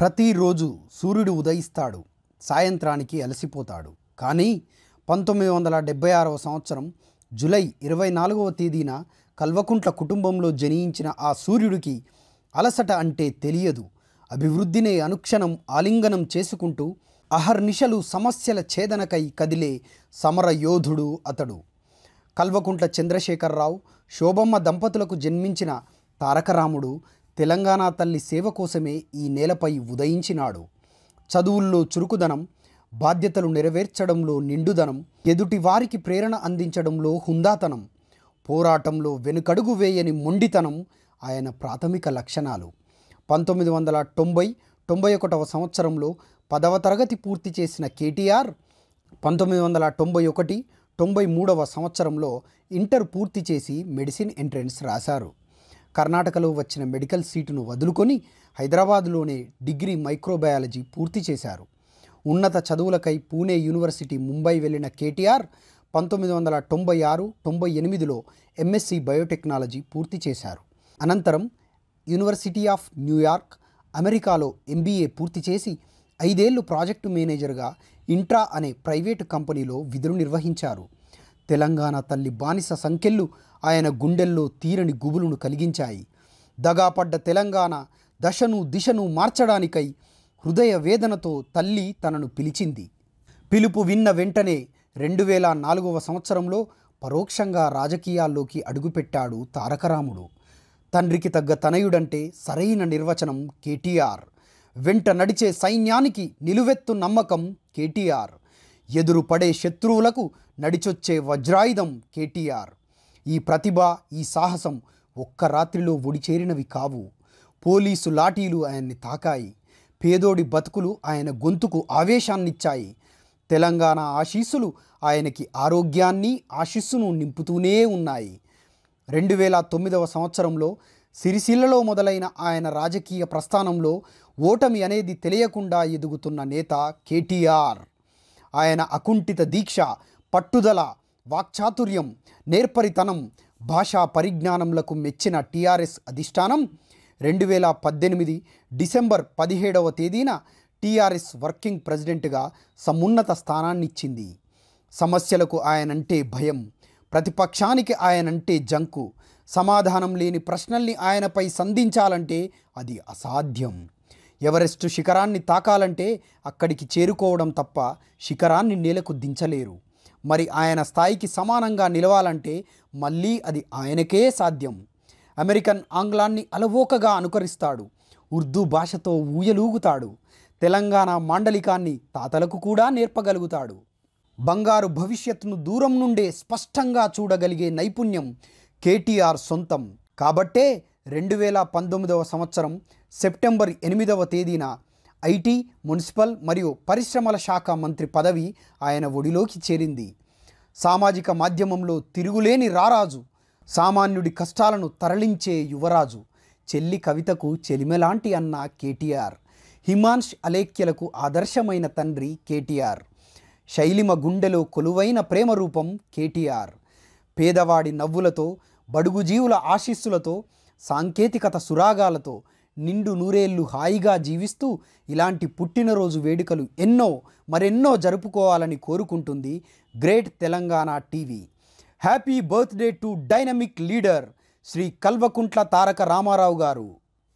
ప్రతిరోజు సూర్యుడు ఉదయిస్తాడు సాయంత్రానికి అలసిపోతాడు కానీ పంతొమ్మిది వందల డెబ్బై ఆరవ సంవత్సరం జూలై ఇరవై నాలుగవ తేదీన కల్వకుంట్ల కుటుంబంలో జనించిన ఆ సూర్యుడికి అలసట అంటే తెలియదు అభివృద్ధినే అనుక్షణం ఆలింగనం చేసుకుంటూ అహర్నిశలు సమస్యల ఛేదనకై కదిలే సమర యోధుడు అతడు కల్వకుంట్ల చంద్రశేఖరరావు శోభమ్మ దంపతులకు జన్మించిన తారకరాముడు తెలంగాణ తల్లి సేవ కోసమే ఈ నేలపై ఉదయించినాడు చదువుల్లో చురుకుదనం బాధ్యతలు నెరవేర్చడంలో నిండుదనం ఎదుటి వారికి ప్రేరణ అందించడంలో హుందాతనం పోరాటంలో వెనుకడుగు వేయని మొండితనం ఆయన ప్రాథమిక లక్షణాలు పంతొమ్మిది వందల తొంభై తొంభై ఒకటవ సంవత్సరంలో పదవ తరగతి పూర్తి చేసిన కేటీఆర్ పంతొమ్మిది వందల తొంభై ఒకటి తొంభై మూడవ సంవత్సరంలో ఇంటర్ పూర్తి చేసి మెడిసిన్ ఎంట్రన్స్ రాశారు కర్ణాటకలో వచ్చిన మెడికల్ సీటును వదులుకొని హైదరాబాద్లోనే డిగ్రీ మైక్రోబయాలజీ పూర్తి చేశారు ఉన్నత చదువులకై పూణే యూనివర్సిటీ ముంబై వెళ్ళిన కేటీఆర్ పంతొమ్మిది వందల తొంభై ఆరు తొంభై ఎనిమిదిలో ఎంఎస్సి బయోటెక్నాలజీ పూర్తి చేశారు అనంతరం యూనివర్సిటీ ఆఫ్ న్యూయార్క్ అమెరికాలో ఎంబీఏ పూర్తి చేసి ఐదేళ్లు ప్రాజెక్టు మేనేజర్గా ఇంట్రా అనే ప్రైవేటు కంపెనీలో విధులు నిర్వహించారు తెలంగాణ తల్లి బానిస సంఖ్యలు ఆయన గుండెల్లో తీరని గుబులును కలిగించాయి దగాపడ్డ తెలంగాణ దశను దిశను మార్చడానికై హృదయ వేదనతో తల్లి తనను పిలిచింది పిలుపు విన్న వెంటనే రెండు వేల నాలుగవ సంవత్సరంలో పరోక్షంగా రాజకీయాల్లోకి అడుగుపెట్టాడు తారకరాముడు తండ్రికి తగ్గ తనయుడంటే సరైన నిర్వచనం కేటీఆర్ వెంట నడిచే సైన్యానికి నిలువెత్తు నమ్మకం కేటీఆర్ ఎదురుపడే శత్రువులకు నడిచొచ్చే వజ్రాయుధం కేటీఆర్ ఈ ప్రతిభ ఈ సాహసం ఒక్క రాత్రిలో ఒడిచేరినవి కావు పోలీసు లాఠీలు ఆయన్ని తాకాయి పేదోడి బతుకులు ఆయన గొంతుకు ఆవేశాన్నిచ్చాయి తెలంగాణ ఆశీస్సులు ఆయనకి ఆరోగ్యాన్ని ఆశీస్సును నింపుతూనే ఉన్నాయి రెండు వేల తొమ్మిదవ సంవత్సరంలో సిరిసిల్లలో మొదలైన ఆయన రాజకీయ ప్రస్థానంలో ఓటమి అనేది తెలియకుండా ఎదుగుతున్న నేత కేటీఆర్ ఆయన అకుంఠిత దీక్ష పట్టుదల వాక్చాతుర్యం నేర్పరితనం భాషా పరిజ్ఞానంలకు మెచ్చిన టీఆర్ఎస్ అధిష్టానం రెండు వేల పద్దెనిమిది డిసెంబర్ పదిహేడవ తేదీన టీఆర్ఎస్ వర్కింగ్ ప్రెసిడెంట్గా సమున్నత స్థానాన్నిచ్చింది సమస్యలకు ఆయనంటే భయం ప్రతిపక్షానికి ఆయనంటే జంకు సమాధానం లేని ప్రశ్నల్ని ఆయనపై సంధించాలంటే అది అసాధ్యం ఎవరెస్ట్ శిఖరాన్ని తాకాలంటే అక్కడికి చేరుకోవడం తప్ప శిఖరాన్ని నేలకు దించలేరు మరి ఆయన స్థాయికి సమానంగా నిలవాలంటే మళ్ళీ అది ఆయనకే సాధ్యం అమెరికన్ ఆంగ్లాన్ని అలవోకగా అనుకరిస్తాడు ఉర్దూ భాషతో ఊయలూగుతాడు తెలంగాణ మాండలికాన్ని తాతలకు కూడా నేర్పగలుగుతాడు బంగారు భవిష్యత్తును దూరం నుండే స్పష్టంగా చూడగలిగే నైపుణ్యం కేటీఆర్ సొంతం కాబట్టే రెండు వేల పంతొమ్మిదవ సంవత్సరం సెప్టెంబర్ ఎనిమిదవ తేదీన ఐటీ మున్సిపల్ మరియు పరిశ్రమల శాఖ మంత్రి పదవి ఆయన ఒడిలోకి చేరింది సామాజిక మాధ్యమంలో తిరుగులేని రారాజు సామాన్యుడి కష్టాలను తరలించే యువరాజు చెల్లి కవితకు చెలిమెలాంటి అన్న కేటీఆర్ హిమాన్ష్ అలేఖ్యలకు ఆదర్శమైన తండ్రి కేటీఆర్ శైలిమ గుండెలో కొలువైన ప్రేమ రూపం కేటీఆర్ పేదవాడి నవ్వులతో బడుగు జీవుల ఆశీస్సులతో సాంకేతికత సురాగాలతో నిండు నూరేళ్లు హాయిగా జీవిస్తూ ఇలాంటి పుట్టినరోజు వేడుకలు ఎన్నో మరెన్నో జరుపుకోవాలని కోరుకుంటుంది great Telangana TV happy birthday to dynamic leader Shri Kalvakuntla Taraka Ramarao గారు